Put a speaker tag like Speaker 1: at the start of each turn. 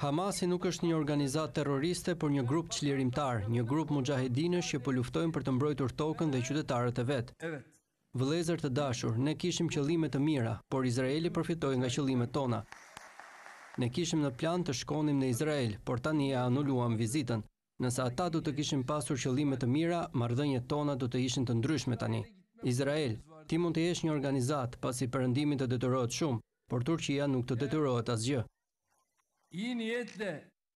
Speaker 1: Hamasi nuk është një organizat terroriste, por një grup qlirimtar, një grup mujahedinës që po luftojnë për të mbrojtur tokën dhe qytetarët e vetë. Vëlezër të dashur, ne kishim qëllime të mira, por Izraeli përfitoi nga qëllimet tona. Ne kishim në plan të shkonim në Izrael, por tani e anuluam vizitën. Nëse ata do të kishin pasur qëllime të mira, marrëdhëniet tona do të ishin të ndryshme tani. Izrael, ti mund të jesh një organizat pasi perëndimi të detyrohet shumë por Turqia nuk të detyrohet
Speaker 2: asgjë.